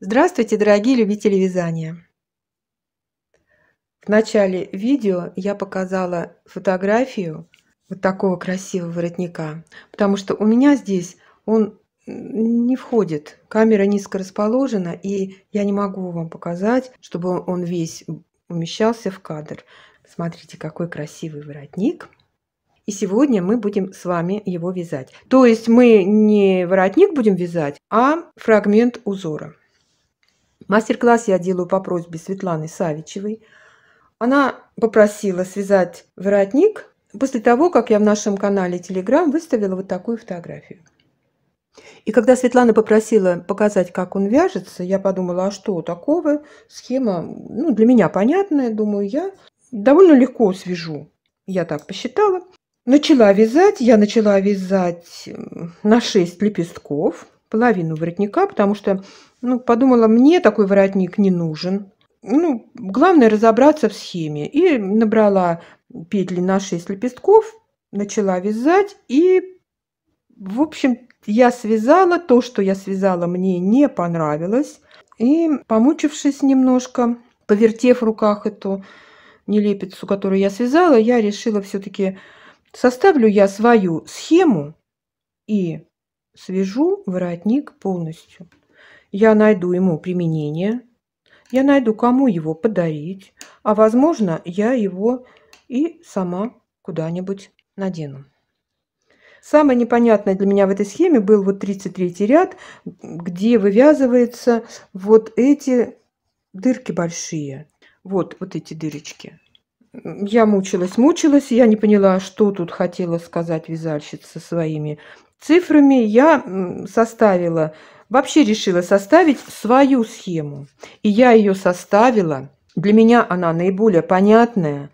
Здравствуйте, дорогие любители вязания! В начале видео я показала фотографию вот такого красивого воротника, потому что у меня здесь он не входит. Камера низко расположена, и я не могу вам показать, чтобы он весь умещался в кадр. Смотрите, какой красивый воротник. И сегодня мы будем с вами его вязать. То есть мы не воротник будем вязать, а фрагмент узора. Мастер-класс я делаю по просьбе Светланы Савичевой. Она попросила связать воротник после того, как я в нашем канале Telegram выставила вот такую фотографию. И когда Светлана попросила показать, как он вяжется, я подумала, а что такого? Схема ну, для меня понятная, думаю, я довольно легко свяжу. Я так посчитала. Начала вязать. Я начала вязать на 6 лепестков, половину воротника, потому что ну, подумала, мне такой воротник не нужен. Ну, главное разобраться в схеме. И набрала петли на 6 лепестков, начала вязать. И, в общем, я связала то, что я связала, мне не понравилось. И, помучившись немножко, повертев в руках эту нелепицу, которую я связала, я решила все-таки составлю я свою схему и свяжу воротник полностью я найду ему применение, я найду, кому его подарить, а, возможно, я его и сама куда-нибудь надену. Самое непонятное для меня в этой схеме был вот 33 ряд, где вывязываются вот эти дырки большие. Вот, вот эти дырочки. Я мучилась, мучилась, я не поняла, что тут хотела сказать вязальщица своими цифрами. Я составила вообще решила составить свою схему. И я ее составила. Для меня она наиболее понятная.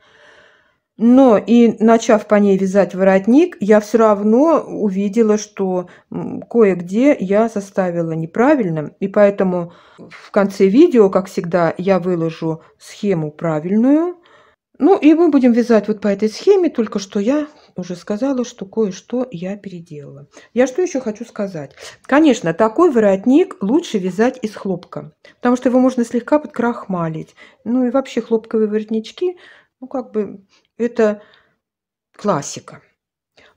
Но и начав по ней вязать воротник, я все равно увидела, что кое-где я составила неправильно. И поэтому в конце видео, как всегда, я выложу схему правильную. Ну и мы будем вязать вот по этой схеме, только что я уже сказала, что кое-что я переделала. Я что еще хочу сказать? Конечно, такой воротник лучше вязать из хлопка, потому что его можно слегка подкрахмалить. Ну и вообще хлопковые воротнички, ну как бы это классика.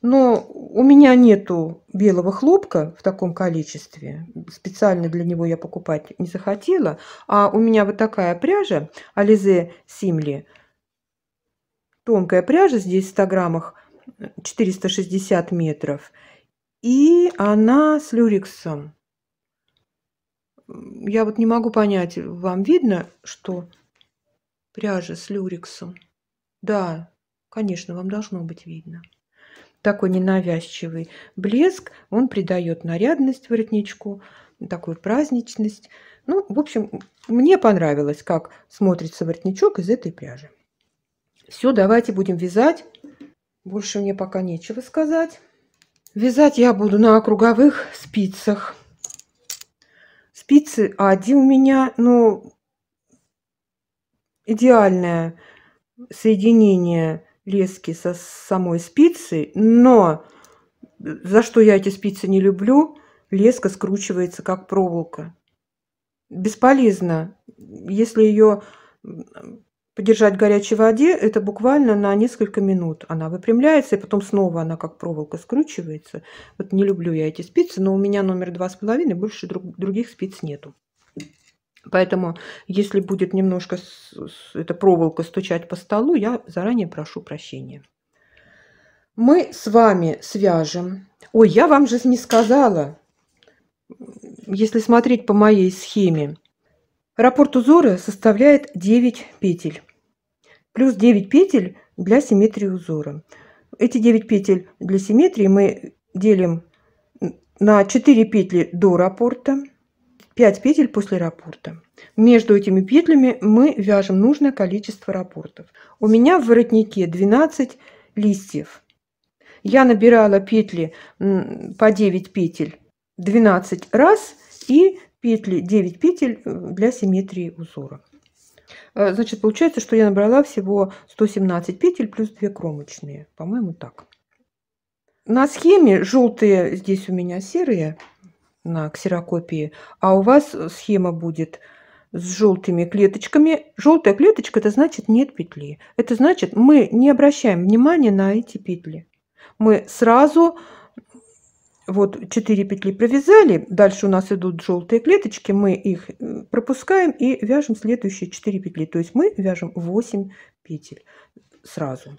Но у меня нету белого хлопка в таком количестве. Специально для него я покупать не захотела. А у меня вот такая пряжа Ализе Симли. Тонкая пряжа, здесь в 100 граммах 460 метров. И она с люриксом Я вот не могу понять, вам видно, что пряжа с люриксом Да, конечно, вам должно быть видно. Такой ненавязчивый блеск, он придает нарядность воротничку, такую праздничность. Ну, в общем, мне понравилось, как смотрится воротничок из этой пряжи. Все, давайте будем вязать. Больше мне пока нечего сказать. Вязать я буду на круговых спицах. Спицы Ади у меня, ну, идеальное соединение лески со самой спицей, но за что я эти спицы не люблю, леска скручивается как проволока. Бесполезно. Если ее подержать в горячей воде, это буквально на несколько минут она выпрямляется, и потом снова она как проволока скручивается. Вот не люблю я эти спицы, но у меня номер два с половиной, больше друг, других спиц нету. Поэтому, если будет немножко с, с, эта проволока стучать по столу, я заранее прошу прощения. Мы с вами свяжем. Ой, я вам же не сказала. Если смотреть по моей схеме, Раппорт узора составляет 9 петель. Плюс 9 петель для симметрии узора. Эти 9 петель для симметрии мы делим на 4 петли до раппорта, 5 петель после раппорта. Между этими петлями мы вяжем нужное количество раппортов. У меня в воротнике 12 листьев. Я набирала петли по 9 петель 12 раз и петли 9 петель э, для симметрии узора. Э, значит, получается, что я набрала всего 117 петель плюс 2 кромочные. По-моему, так. На схеме желтые здесь у меня серые на ксерокопии, а у вас схема будет с желтыми клеточками. Желтая клеточка – это значит нет петли. Это значит, мы не обращаем внимания на эти петли. Мы сразу вот 4 петли провязали, дальше у нас идут желтые клеточки, мы их пропускаем и вяжем следующие 4 петли. То есть мы вяжем 8 петель сразу.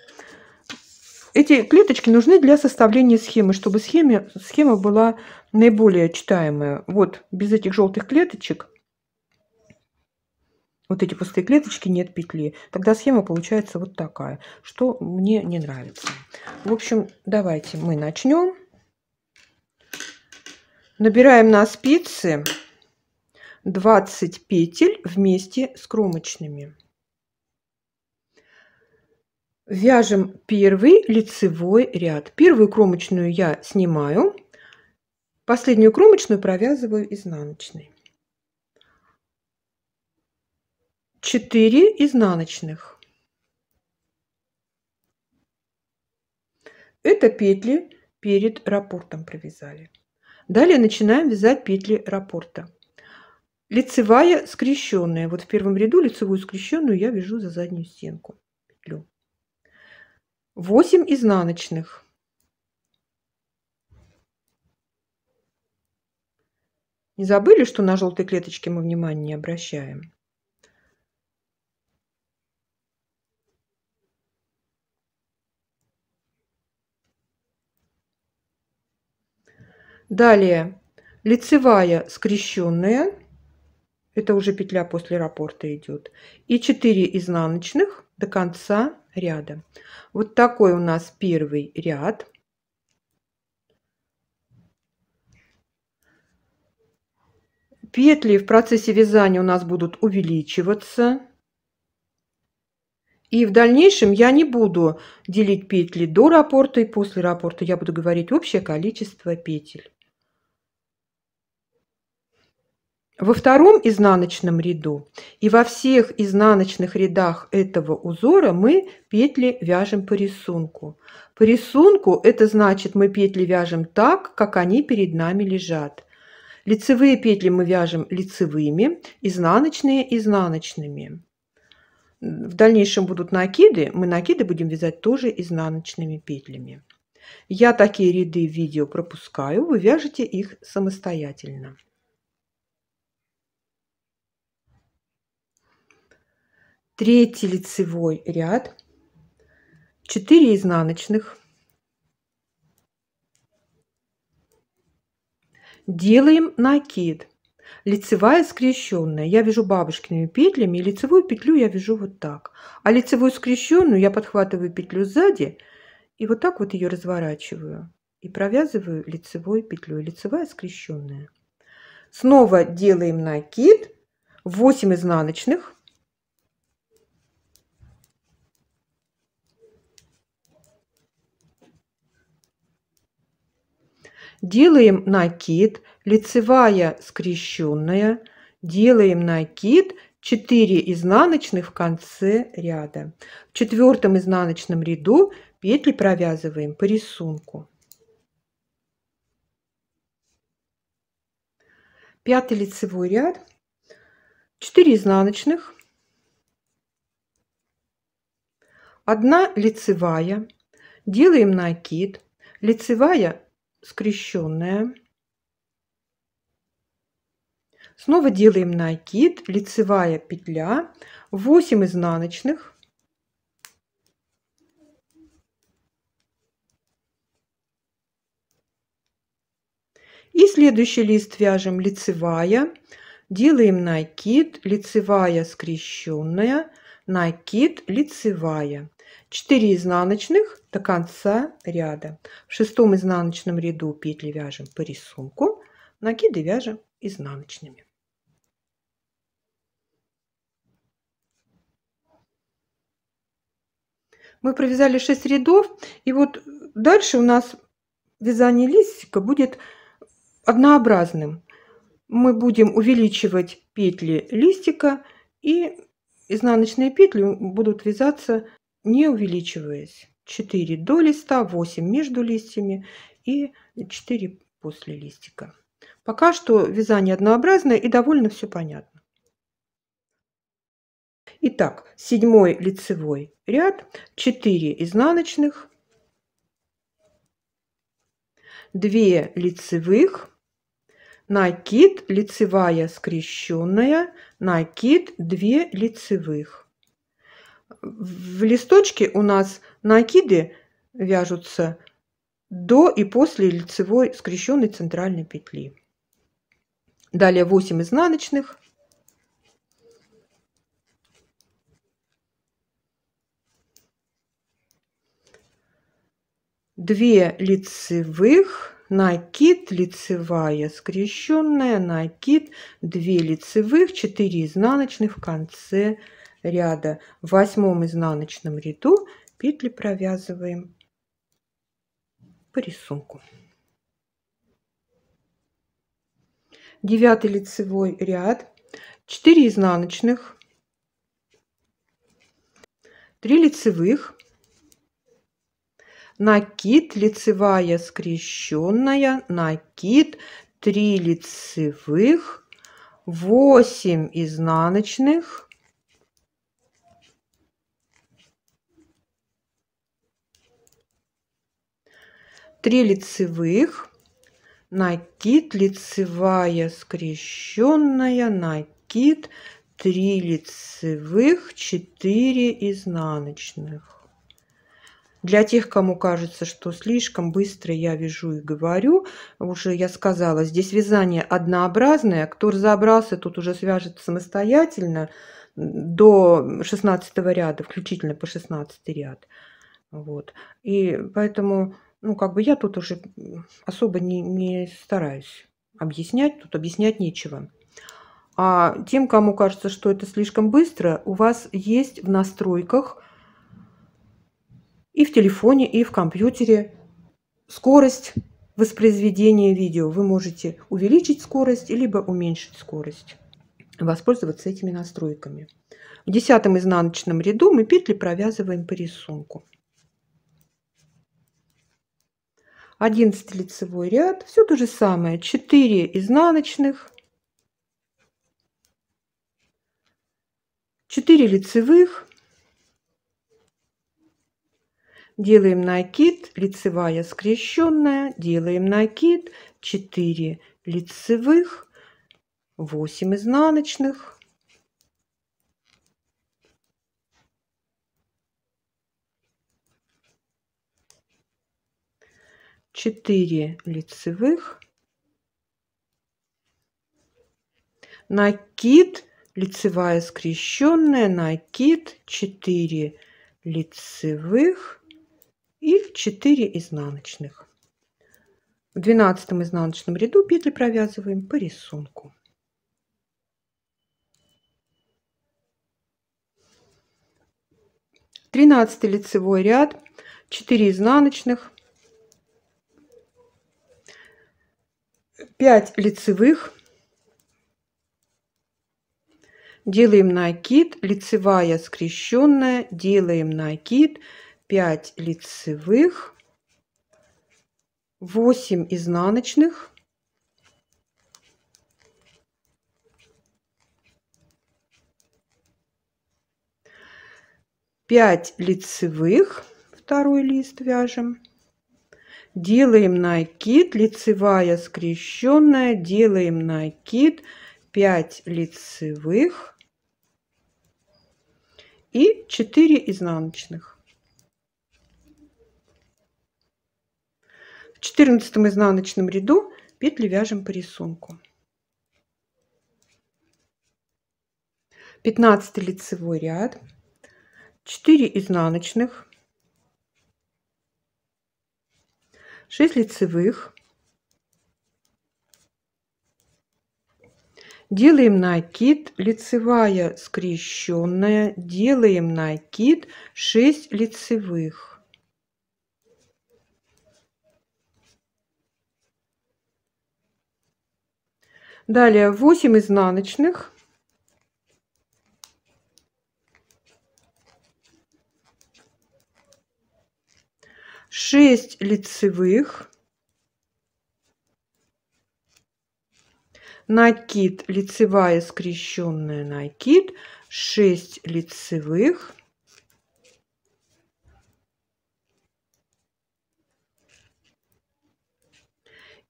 Эти клеточки нужны для составления схемы, чтобы схеме, схема была наиболее читаемая. Вот без этих желтых клеточек, вот эти пустые клеточки, нет петли. Тогда схема получается вот такая, что мне не нравится. В общем, давайте мы начнем. Набираем на спицы 20 петель вместе с кромочными. Вяжем первый лицевой ряд. Первую кромочную я снимаю, последнюю кромочную провязываю изнаночной. 4 изнаночных. Это петли перед раппортом провязали. Далее начинаем вязать петли раппорта. Лицевая скрещенная. Вот в первом ряду лицевую скрещенную я вяжу за заднюю стенку. Петлю. 8 изнаночных. Не забыли, что на желтой клеточке мы внимания не обращаем. Далее лицевая скрещенная, это уже петля после раппорта идет, и 4 изнаночных до конца ряда. Вот такой у нас первый ряд. Петли в процессе вязания у нас будут увеличиваться. И в дальнейшем я не буду делить петли до раппорта и после раппорта. Я буду говорить общее количество петель. Во втором изнаночном ряду и во всех изнаночных рядах этого узора мы петли вяжем по рисунку. По рисунку это значит мы петли вяжем так, как они перед нами лежат. Лицевые петли мы вяжем лицевыми, изнаночные – изнаночными. В дальнейшем будут накиды, мы накиды будем вязать тоже изнаночными петлями. Я такие ряды в видео пропускаю, вы вяжете их самостоятельно. третий лицевой ряд, 4 изнаночных. Делаем накид. Лицевая скрещенная. Я вяжу бабушкиными петлями, и лицевую петлю я вяжу вот так. А лицевую скрещенную я подхватываю петлю сзади и вот так вот ее разворачиваю и провязываю лицевой петлей. Лицевая скрещенная. Снова делаем накид, 8 изнаночных, делаем накид, лицевая скрещенная, делаем накид 4 изнаночных в конце ряда. В четвертом изнаночном ряду петли провязываем по рисунку. Пятый лицевой ряд, 4 изнаночных, 1 лицевая, делаем накид, лицевая скрещенная. Снова делаем накид, лицевая петля, 8 изнаночных. И следующий лист вяжем лицевая, делаем накид, лицевая скрещенная, накид, лицевая. 4 изнаночных до конца ряда. В шестом изнаночном ряду петли вяжем по рисунку, накиды вяжем изнаночными. Мы провязали 6 рядов, и вот дальше у нас вязание листика будет однообразным. Мы будем увеличивать петли листика, и изнаночные петли будут вязаться не увеличиваясь. 4 до листа, 8 между листьями и 4 после листика. Пока что вязание однообразное и довольно все понятно. Итак, седьмой лицевой ряд, 4 изнаночных, 2 лицевых, накид, лицевая скрещенная, накид, 2 лицевых. В листочке у нас Накиды вяжутся до и после лицевой скрещенной центральной петли. Далее 8 изнаночных. Две лицевых, накид, лицевая, скрещенная, накид, две лицевых, 4 изнаночных в конце ряда. В восьмом изнаночном ряду петли провязываем по рисунку. Девятый лицевой ряд, 4 изнаночных, 3 лицевых, накид, лицевая скрещенная, накид, 3 лицевых, 8 изнаночных, 3 лицевых, накид, лицевая, скрещенная, накид, 3 лицевых, 4 изнаночных. Для тех, кому кажется, что слишком быстро я вяжу и говорю, уже я сказала, здесь вязание однообразное. Кто разобрался, тут уже свяжет самостоятельно до 16 ряда, включительно по 16 ряд. Вот. И поэтому ну, как бы я тут уже особо не, не стараюсь объяснять, тут объяснять нечего. А тем, кому кажется, что это слишком быстро, у вас есть в настройках и в телефоне, и в компьютере скорость воспроизведения видео. Вы можете увеличить скорость, либо уменьшить скорость, воспользоваться этими настройками. В десятом изнаночном ряду мы петли провязываем по рисунку. 11 лицевой ряд, все то же самое, 4 изнаночных, 4 лицевых, делаем накид, лицевая скрещенная, делаем накид, 4 лицевых, 8 изнаночных, 4 лицевых. Накид, лицевая скрещенная, накид 4 лицевых и 4 изнаночных. В 12 изнаночном ряду петли провязываем по рисунку. Тринадцатый лицевой ряд, 4 изнаночных, 5 лицевых. Делаем накид, лицевая скрещенная, делаем накид, 5 лицевых, 8 изнаночных, пять лицевых, второй лист вяжем, Делаем накид, лицевая скрещенная, делаем накид, 5 лицевых и 4 изнаночных. В 14 изнаночном ряду петли вяжем по рисунку. 15 лицевой ряд, 4 изнаночных, 6 лицевых. Делаем накид, лицевая скрещенная, делаем накид 6 лицевых. Далее 8 изнаночных. 6 лицевых, накид, лицевая скрещенная накид, 6 лицевых,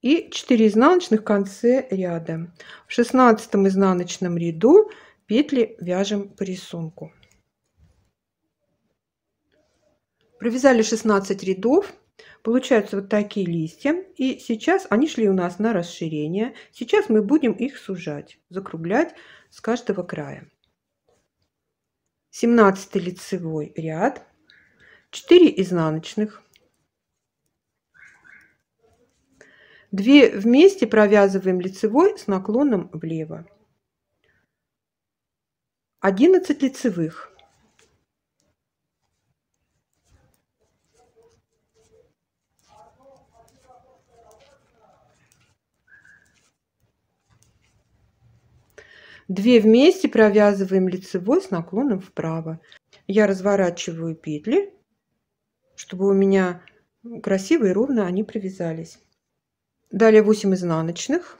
и 4 изнаночных в конце ряда. В 16 изнаночном ряду петли вяжем по рисунку. Провязали 16 рядов. Получаются вот такие листья. И сейчас они шли у нас на расширение. Сейчас мы будем их сужать, закруглять с каждого края. 17 лицевой ряд. 4 изнаночных. 2 вместе провязываем лицевой с наклоном влево. 11 лицевых. 2 вместе провязываем лицевой с наклоном вправо. Я разворачиваю петли, чтобы у меня красиво и ровно они привязались. Далее 8 изнаночных.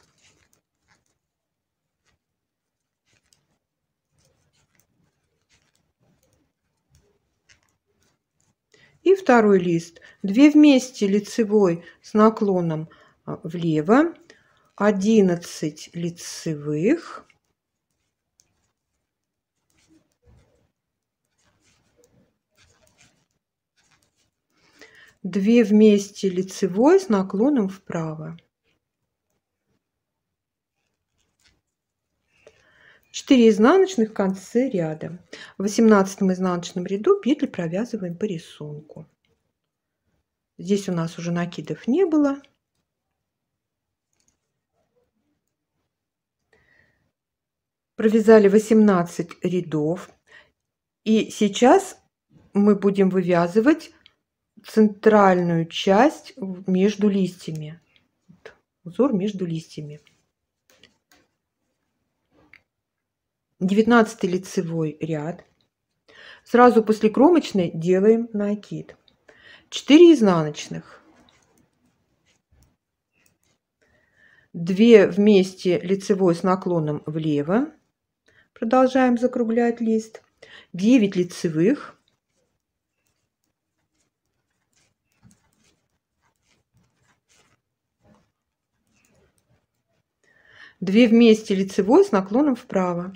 И второй лист. 2 вместе лицевой с наклоном а, влево, 11 лицевых, 2 вместе лицевой с наклоном вправо. 4 изнаночных концы ряда. В 18 изнаночном ряду петли провязываем по рисунку. Здесь у нас уже накидов не было. Провязали 18 рядов. И сейчас мы будем вывязывать центральную часть между листьями. Узор между листьями. 19 лицевой ряд. Сразу после кромочной делаем накид. 4 изнаночных. 2 вместе лицевой с наклоном влево. Продолжаем закруглять лист. 9 лицевых. 2 вместе лицевой с наклоном вправо.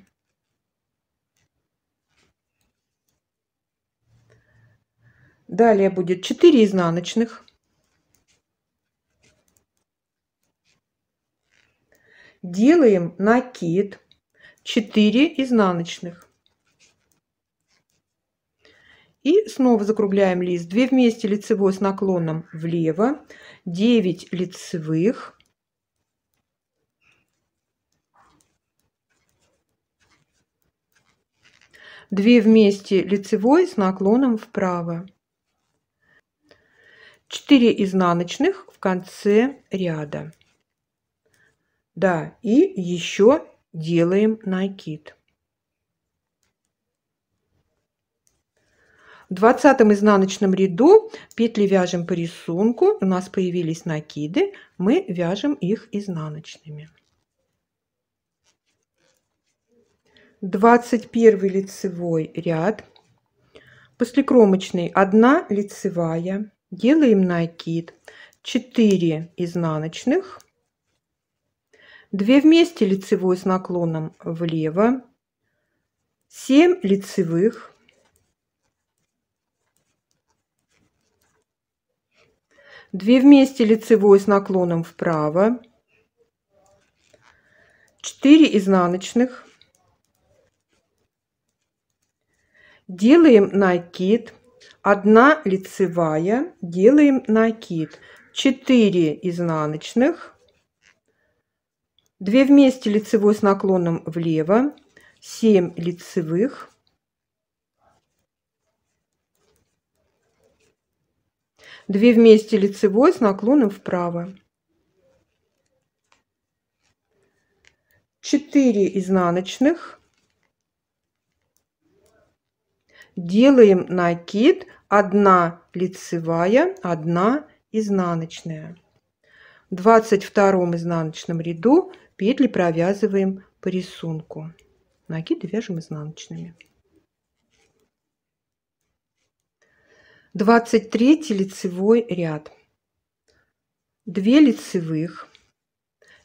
Далее будет 4 изнаночных. Делаем накид 4 изнаночных. И снова закругляем лист. 2 вместе лицевой с наклоном влево, 9 лицевых 2 вместе лицевой с наклоном вправо. 4 изнаночных в конце ряда. Да, и еще делаем накид. В 20 изнаночном ряду петли вяжем по рисунку, у нас появились накиды, мы вяжем их изнаночными. 21 лицевой ряд, после кромочной 1 лицевая, делаем накид, 4 изнаночных, 2 вместе лицевой с наклоном влево, 7 лицевых, две вместе лицевой с наклоном вправо, 4 изнаночных, Делаем накид. 1 лицевая. Делаем накид. 4 изнаночных. 2 вместе лицевой с наклоном влево. 7 лицевых. Две вместе лицевой с наклоном вправо. 4 изнаночных, делаем накид 1 лицевая 1 изнаночная в 22 изнаночном ряду петли провязываем по рисунку накиды вяжем изнаночными 23 лицевой ряд 2 лицевых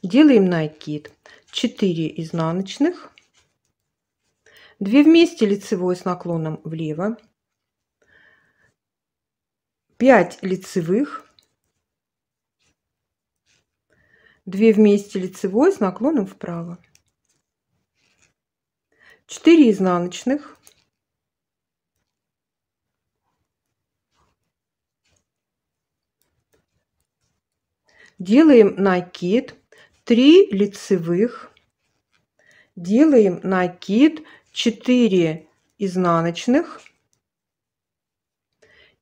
делаем накид 4 изнаночных 2 вместе лицевой с наклоном влево, 5 лицевых, 2 вместе лицевой с наклоном вправо, 4 изнаночных, 1 делаем накид 3 лицевых делаем накид 4 изнаночных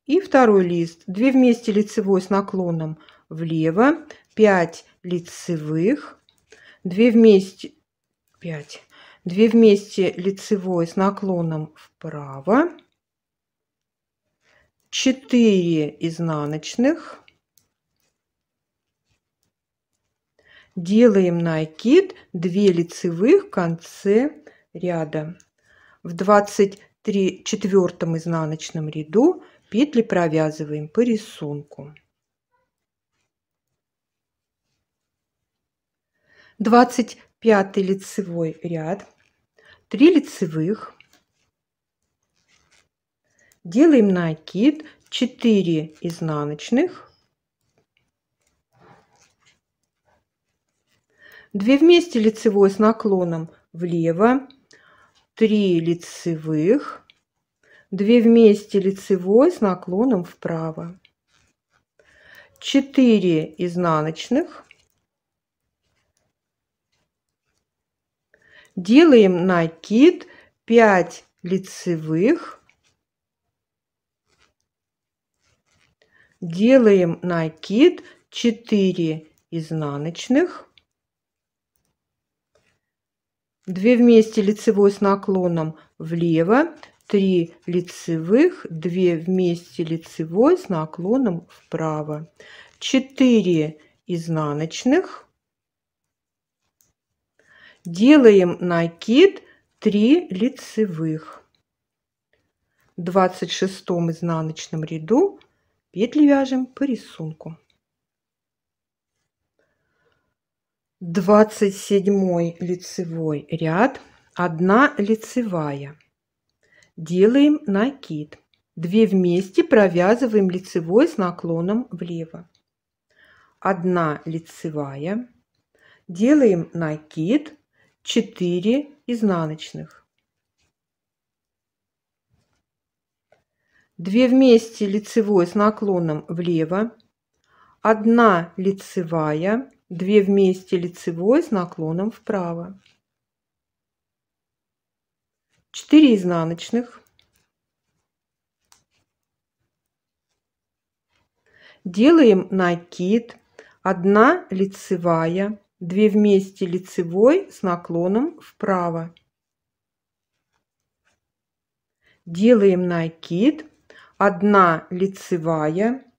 и второй лист 2 вместе лицевой с наклоном влево 5 лицевых 2 вместе 5 2 вместе лицевой с наклоном вправо 4 изнаночных делаем накид 2 лицевых в конце ряда. В три-четвертом изнаночном ряду петли провязываем по рисунку. 25 лицевой ряд, 3 лицевых, делаем накид 4 изнаночных, 2 вместе лицевой с наклоном влево, 3 лицевых, 2 вместе лицевой с наклоном вправо, 4 изнаночных. Делаем накид 5 лицевых. Делаем накид 4 изнаночных. 2 вместе лицевой с наклоном влево, 3 лицевых, 2 вместе лицевой с наклоном вправо, 4 изнаночных. Делаем накид 3 лицевых. В 26 изнаночном ряду петли вяжем по рисунку. 27 лицевой ряд, 1 лицевая. Делаем накид. 2 вместе провязываем лицевой с наклоном влево. 1 лицевая. Делаем накид 4 изнаночных. 2 вместе лицевой с наклоном влево. 1 лицевая 2 вместе лицевой с наклоном вправо, 4 изнаночных, делаем накид, 1 лицевая, 2 вместе лицевой с наклоном вправо. Делаем накид, 1 лицевая,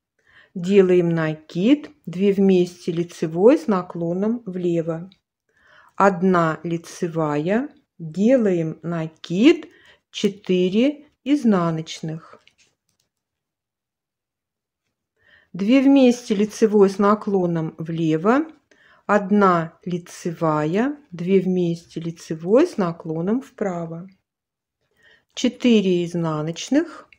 Делаем накид, 2 вместе лицевой с наклоном влево. 1 лицевая, делаем накид, 4 изнаночных. 2 вместе лицевой с наклоном влево, 1 лицевая, 2 вместе лицевой с наклоном вправо. 4 изнаночных,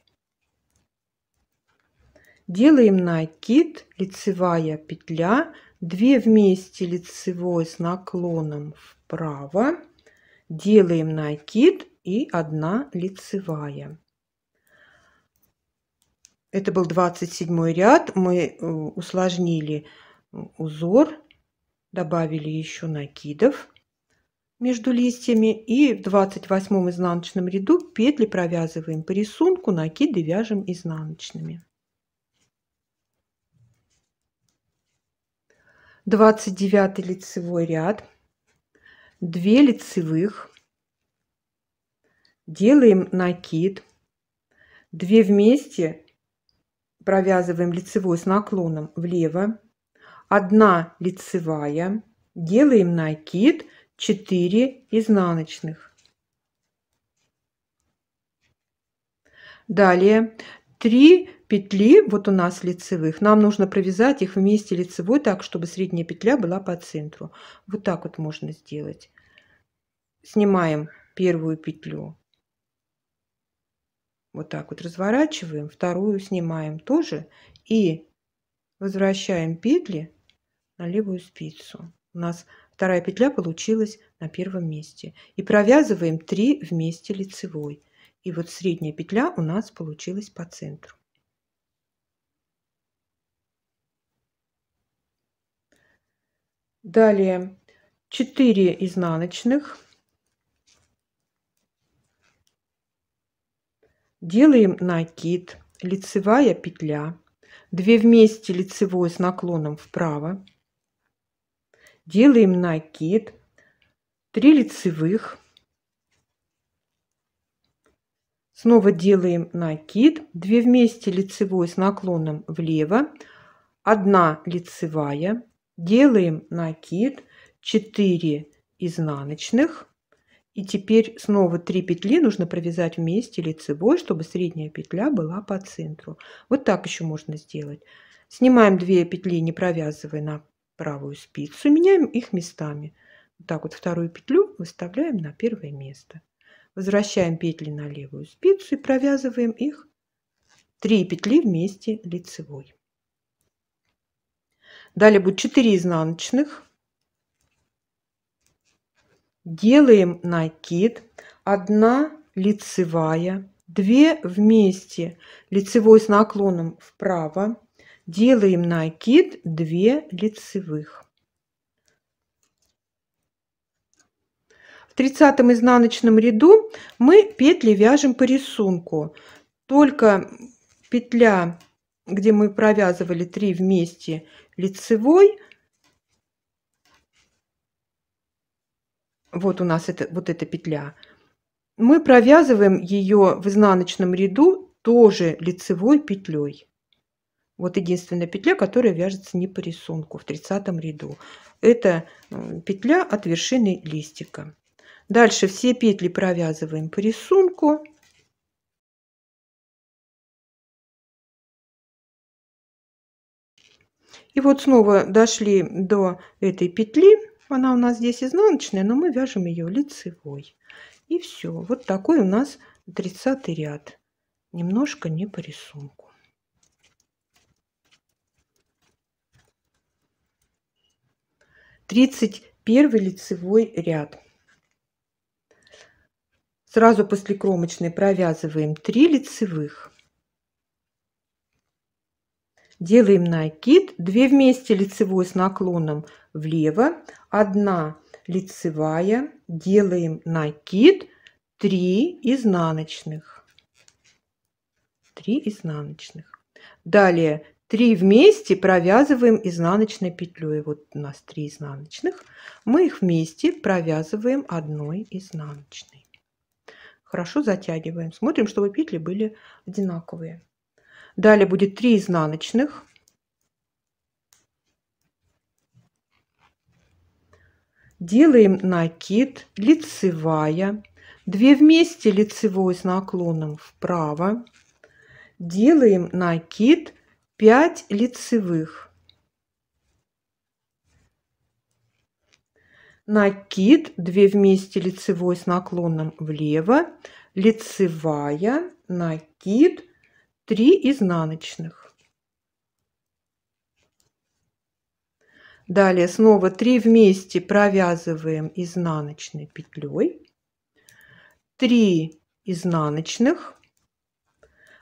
Делаем накид, лицевая петля, 2 вместе лицевой с наклоном вправо. Делаем накид и 1 лицевая. Это был 27 ряд. Мы э, усложнили э, узор, добавили еще накидов между листьями и в 28 изнаночном ряду петли провязываем по рисунку, накиды вяжем изнаночными. 29 лицевой ряд, 2 лицевых, делаем накид, 2 вместе провязываем лицевой с наклоном влево, 1 лицевая, делаем накид, 4 изнаночных. Далее 3 петли, вот у нас лицевых, нам нужно провязать их вместе лицевой так, чтобы средняя петля была по центру. Вот так вот можно сделать. Снимаем первую петлю. Вот так вот разворачиваем, вторую снимаем тоже и возвращаем петли на левую спицу. У нас вторая петля получилась на первом месте. И провязываем 3 вместе лицевой. И вот средняя петля у нас получилась по центру. Далее 4 изнаночных. Делаем накид, лицевая петля, 2 вместе лицевой с наклоном вправо. Делаем накид, 3 лицевых. Снова делаем накид, 2 вместе лицевой с наклоном влево, 1 лицевая, Делаем накид 4 изнаночных. И теперь снова 3 петли нужно провязать вместе лицевой, чтобы средняя петля была по центру. Вот так еще можно сделать. Снимаем 2 петли, не провязывая на правую спицу, меняем их местами. Вот так вот вторую петлю выставляем на первое место. Возвращаем петли на левую спицу и провязываем их 3 петли вместе лицевой. Далее будет 4 изнаночных. Делаем накид. 1 лицевая, 2 вместе, лицевой с наклоном вправо. Делаем накид 2 лицевых. В 30 изнаночном ряду мы петли вяжем по рисунку. Только петля, где мы провязывали 3 вместе, лицевой. Вот у нас это, вот эта петля. Мы провязываем ее в изнаночном ряду тоже лицевой петлей. Вот единственная петля, которая вяжется не по рисунку в 30 ряду. Это э, петля от вершины листика. Дальше все петли провязываем по рисунку. И вот снова дошли до этой петли. Она у нас здесь изнаночная, но мы вяжем ее лицевой. И все. Вот такой у нас 30 ряд. Немножко не по рисунку. Тридцать первый лицевой ряд. Сразу после кромочной провязываем 3 лицевых. Делаем накид, 2 вместе лицевой с наклоном влево, 1 лицевая, делаем накид, 3 изнаночных. 3 изнаночных. Далее 3 вместе провязываем изнаночной петлей. Вот у нас 3 изнаночных. Мы их вместе провязываем одной изнаночной. Хорошо затягиваем. Смотрим, чтобы петли были одинаковые. Далее будет 3 изнаночных. Делаем накид, лицевая, 2 вместе лицевой с наклоном вправо. Делаем накид 5 лицевых. накид, 2 вместе лицевой с наклоном влево, лицевая, накид, 3 изнаночных. Далее снова 3 вместе провязываем изнаночной петлей. 3 изнаночных.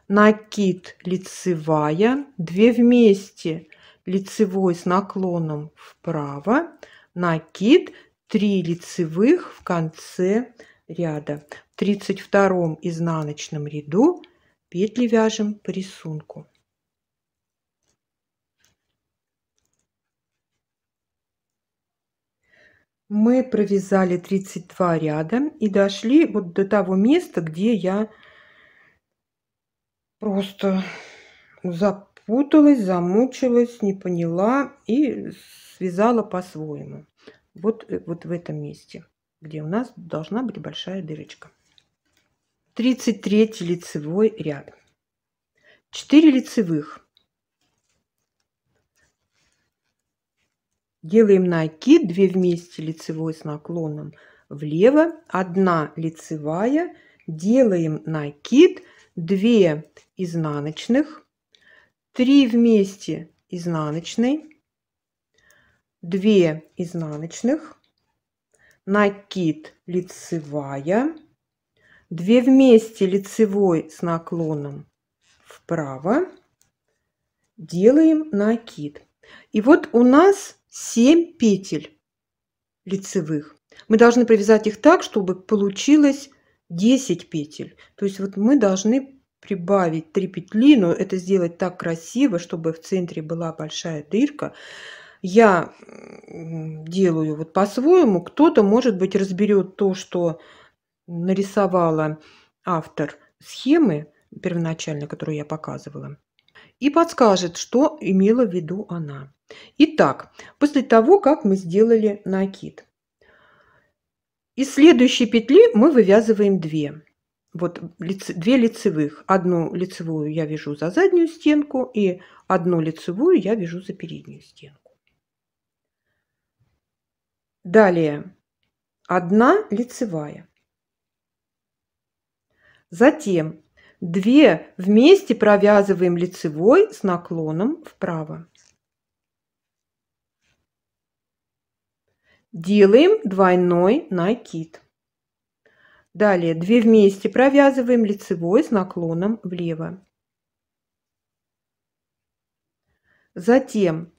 Накид лицевая. 2 вместе лицевой с наклоном вправо. Накид 3 лицевых в конце ряда. В 32 изнаночном ряду петли вяжем по рисунку. Мы провязали 32 ряда и дошли вот до того места, где я просто запуталась, замучилась, не поняла и связала по-своему. Вот, э, вот в этом месте, где у нас должна быть большая дырочка. 33 лицевой ряд. 4 лицевых. Делаем накид, 2 вместе лицевой с наклоном влево, 1 лицевая, делаем накид, 2 изнаночных, 3 вместе изнаночной, 2 изнаночных, накид лицевая, 2 вместе лицевой с наклоном вправо делаем накид. И вот у нас 7 петель лицевых. Мы должны провязать их так, чтобы получилось 10 петель. То есть вот мы должны прибавить 3 петли, но это сделать так красиво, чтобы в центре была большая дырка. Я делаю вот по-своему. Кто-то, может быть, разберет то, что нарисовала автор схемы первоначально, которую я показывала, и подскажет, что имела в виду она. Итак, после того, как мы сделали накид, из следующей петли мы вывязываем две, Вот две лицевых. Одну лицевую я вяжу за заднюю стенку и одну лицевую я вяжу за переднюю стенку. Далее одна лицевая. Затем две вместе провязываем лицевой с наклоном вправо. Делаем двойной накид. Далее 2 вместе провязываем лицевой с наклоном влево. Затем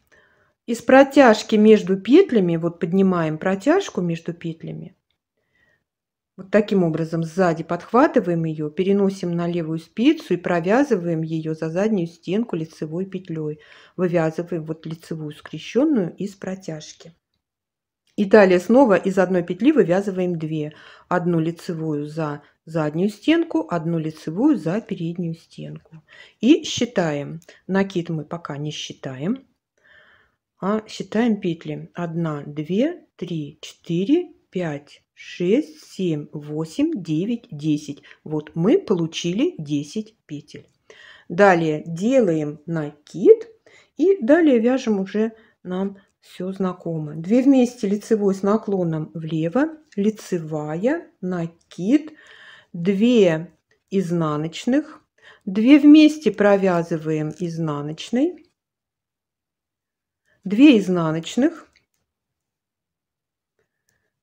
из протяжки между петлями, вот поднимаем протяжку между петлями, вот таким образом сзади подхватываем ее, переносим на левую спицу и провязываем ее за заднюю стенку лицевой петлей. Вывязываем вот лицевую скрещенную из протяжки. И далее снова из одной петли вывязываем две: Одну лицевую за заднюю стенку, одну лицевую за переднюю стенку. И считаем. Накид мы пока не считаем, а считаем петли. 1, 2, 3, 4, 5, 6, 7, 8, 9, 10. Вот мы получили 10 петель. Далее делаем накид и далее вяжем уже нам все знакомо. 2 вместе лицевой с наклоном влево, лицевая, накид, 2 изнаночных, 2 вместе провязываем изнаночной, 2 изнаночных,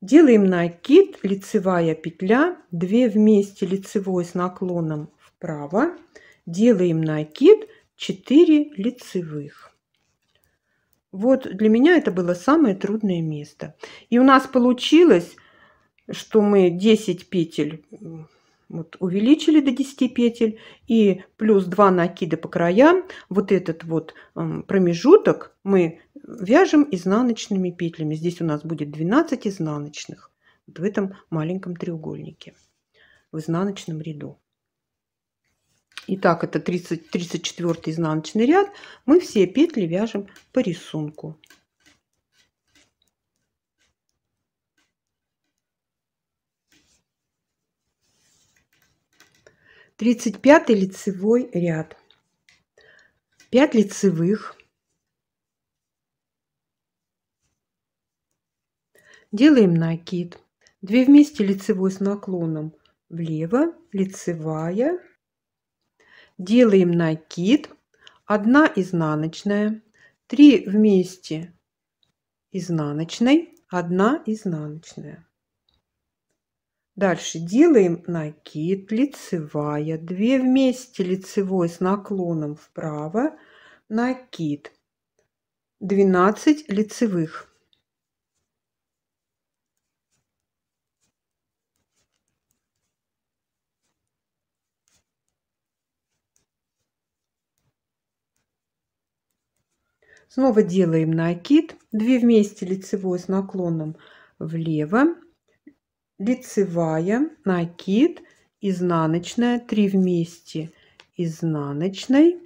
Делаем накид, лицевая петля, 2 вместе лицевой с наклоном вправо. Делаем накид, 4 лицевых. Вот для меня это было самое трудное место. И у нас получилось, что мы 10 петель вот увеличили до 10 петель и плюс 2 накида по краям. Вот этот вот эм, промежуток мы вяжем изнаночными петлями. Здесь у нас будет 12 изнаночных вот в этом маленьком треугольнике, в изнаночном ряду. Итак, это 30, 34 изнаночный ряд. Мы все петли вяжем по рисунку. 35 лицевой ряд. 5 лицевых. Делаем накид. 2 вместе лицевой с наклоном влево, лицевая. Делаем накид. 1 изнаночная. 3 вместе изнаночной, 1 изнаночная. Дальше делаем накид, лицевая, 2 вместе лицевой с наклоном вправо, накид, 12 лицевых. Снова делаем накид, 2 вместе лицевой с наклоном влево, лицевая, накид, изнаночная, 3 вместе изнаночной,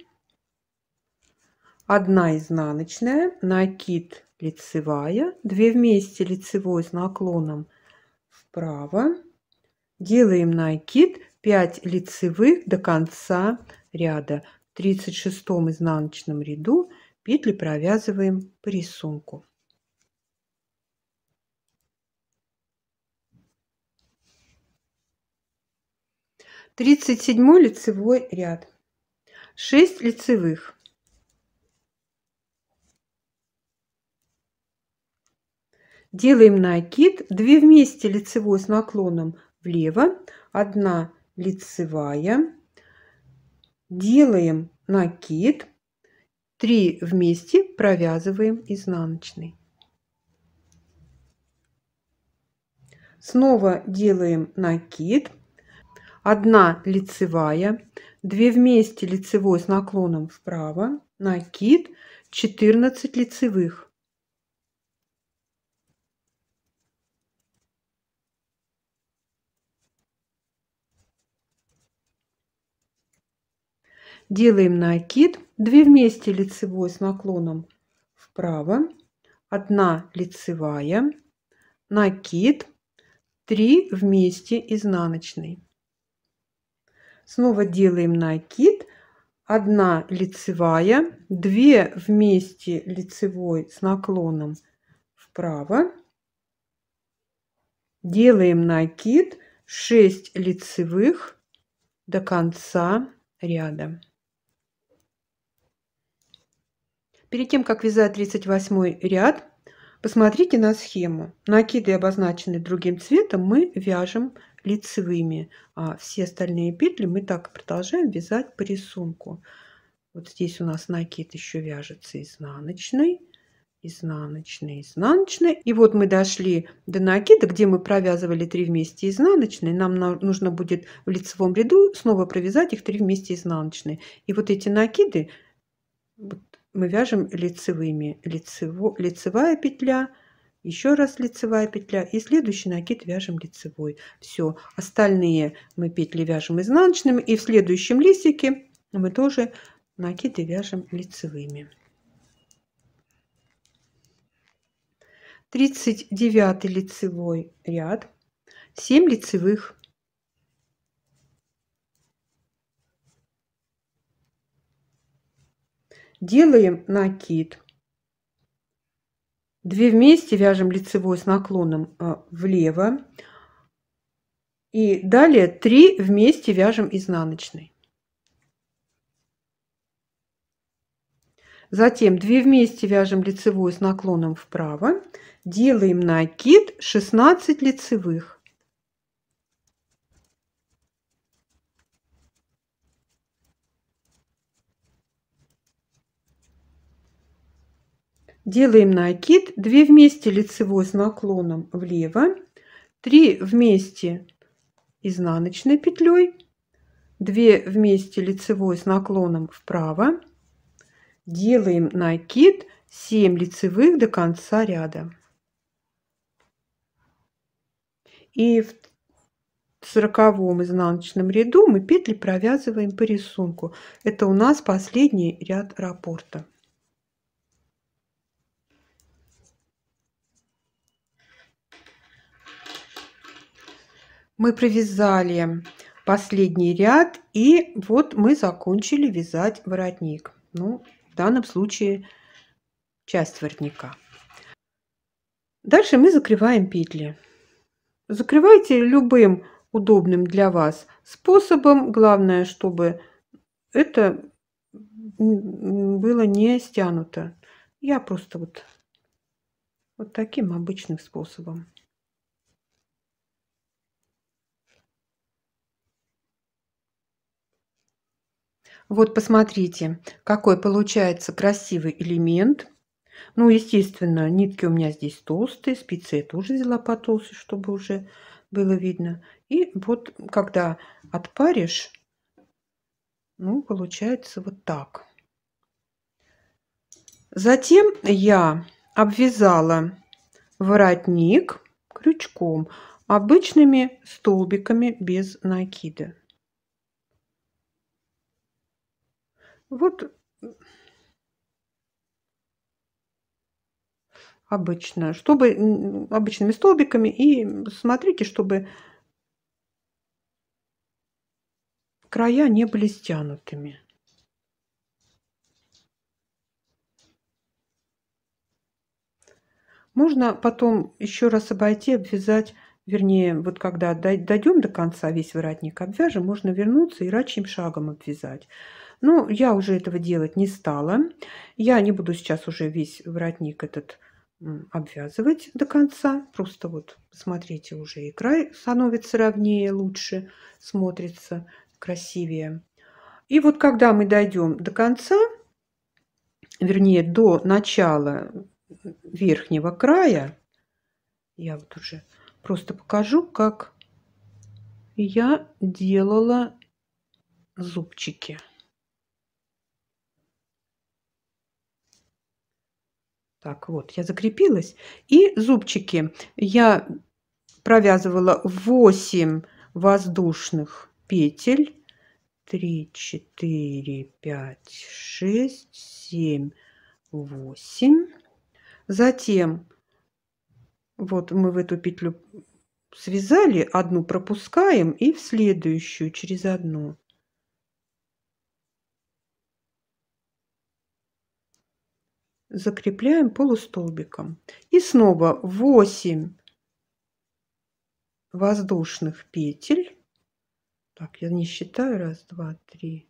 1 изнаночная, накид, лицевая, 2 вместе лицевой с наклоном вправо. Делаем накид 5 лицевых до конца ряда. В 36 изнаночном ряду петли провязываем по рисунку. 37 лицевой ряд. 6 лицевых. Делаем накид, 2 вместе лицевой с наклоном влево, 1 лицевая. Делаем накид, 3 вместе провязываем изнаночный. Снова делаем накид, одна лицевая, 2 вместе лицевой с наклоном вправо, накид 14 лицевых. Делаем накид 2 вместе лицевой с наклоном вправо, 1 лицевая, накид 3 вместе изнаночной. Снова делаем накид. одна лицевая, две вместе лицевой с наклоном вправо. Делаем накид 6 лицевых до конца ряда. Перед тем, как вязать 38 ряд, посмотрите на схему. Накиды, обозначенные другим цветом, мы вяжем лицевыми, а все остальные петли мы так продолжаем вязать по рисунку. Вот здесь у нас накид еще вяжется изнаночный, изнаночный, изнаночный. И вот мы дошли до накида, где мы провязывали 3 вместе изнаночной, Нам нужно будет в лицевом ряду снова провязать их 3 вместе изнаночные. И вот эти накиды вот, мы вяжем лицевыми. Лицево, лицевая петля – еще раз лицевая петля и следующий накид вяжем лицевой. Все, остальные мы петли вяжем изнаночными и в следующем листике мы тоже накиды вяжем лицевыми. 39 лицевой ряд, 7 лицевых. Делаем накид 2 вместе вяжем лицевой с наклоном э, влево. И далее 3 вместе вяжем изнаночной. Затем 2 вместе вяжем лицевой с наклоном вправо. Делаем накид 16 лицевых. Делаем накид 2 вместе лицевой с наклоном влево, 3 вместе изнаночной петлей, 2 вместе лицевой с наклоном вправо. Делаем накид 7 лицевых до конца ряда. И в сороковом изнаночном ряду мы петли провязываем по рисунку. Это у нас последний ряд раппорта. мы провязали последний ряд и вот мы закончили вязать воротник ну в данном случае часть воротника дальше мы закрываем петли закрывайте любым удобным для вас способом главное чтобы это было не стянуто я просто вот вот таким обычным способом Вот посмотрите, какой получается красивый элемент. Ну, естественно, нитки у меня здесь толстые, спицы я тоже взяла потолще, чтобы уже было видно. И вот когда отпаришь, ну, получается вот так. Затем я обвязала воротник крючком обычными столбиками без накида. Вот обычно, чтобы обычными столбиками и смотрите, чтобы края не были стянутыми. Можно потом еще раз обойти, обвязать, вернее, вот когда дойдем до конца, весь воротник обвяжем, можно вернуться и рачьим шагом обвязать. Ну, я уже этого делать не стала. Я не буду сейчас уже весь воротник этот обвязывать до конца. Просто вот, смотрите, уже и край становится ровнее, лучше смотрится, красивее. И вот когда мы дойдем до конца, вернее, до начала верхнего края, я вот уже просто покажу, как я делала зубчики. Так, вот, я закрепилась. И зубчики. Я провязывала 8 воздушных петель. 3, 4, 5, 6, 7, 8. Затем вот мы в эту петлю связали, одну пропускаем и в следующую через одну. закрепляем полустолбиком. И снова 8 воздушных петель. Так, я не считаю. Раз, два, три.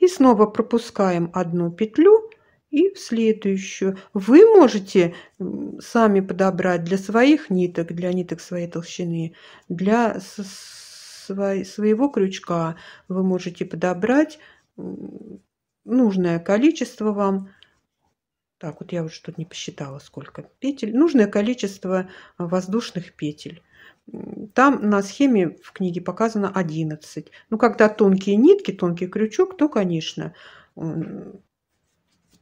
И снова пропускаем одну петлю и в следующую. Вы можете сами подобрать для своих ниток, для ниток своей толщины, для своего крючка вы можете подобрать нужное количество вам. Так, вот я уже тут не посчитала, сколько петель. Нужное количество воздушных петель. Там на схеме в книге показано 11. Ну, когда тонкие нитки, тонкий крючок, то, конечно,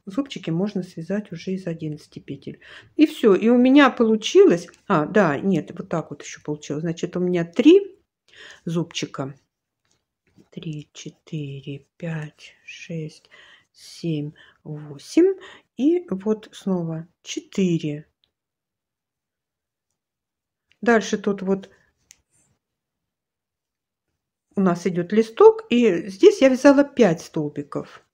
зубчики можно связать уже из 11 петель. И все. И у меня получилось... А, да, нет, вот так вот еще получилось. Значит, у меня 3 зубчика. 3, 4, 5, 6, 7, 8. И вот снова 4. Дальше тут вот у нас идет листок, и здесь я вязала 5 столбиков.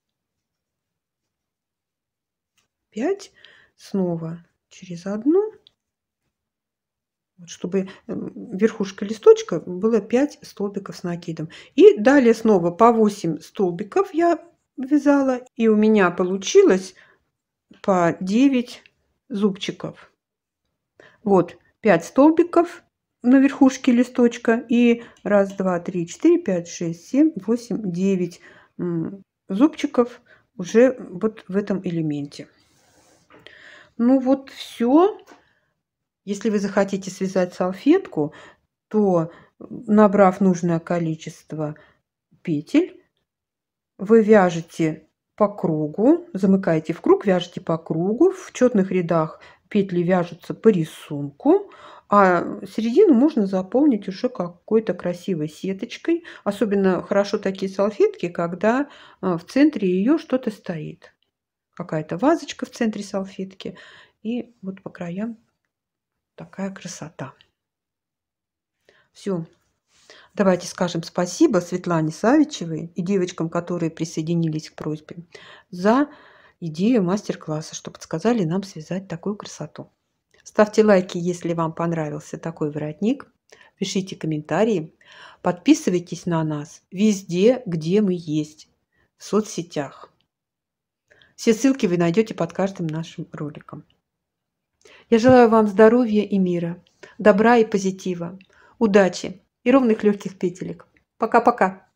5, снова через одну чтобы эм, верхушка листочка было 5 столбиков с накидом. И далее снова по 8 столбиков я вязала, и у меня получилось по 9 зубчиков. Вот 5 столбиков на верхушке листочка и 1, 2, 3, 4, 5, 6, 7, 8, 9 зубчиков уже вот в этом элементе. Ну вот все. Если вы захотите связать салфетку, то, набрав нужное количество петель, вы вяжете по кругу, замыкаете в круг, вяжете по кругу. В четных рядах петли вяжутся по рисунку, а середину можно заполнить уже какой-то красивой сеточкой. Особенно хорошо такие салфетки, когда а, в центре ее что-то стоит. Какая-то вазочка в центре салфетки. И вот по краям Такая красота. Все. Давайте скажем спасибо Светлане Савичевой и девочкам, которые присоединились к просьбе, за идею мастер-класса, что подсказали нам связать такую красоту. Ставьте лайки, если вам понравился такой воротник. Пишите комментарии. Подписывайтесь на нас везде, где мы есть, в соцсетях. Все ссылки вы найдете под каждым нашим роликом. Я желаю вам здоровья и мира, добра и позитива, удачи и ровных легких петелек. Пока-пока!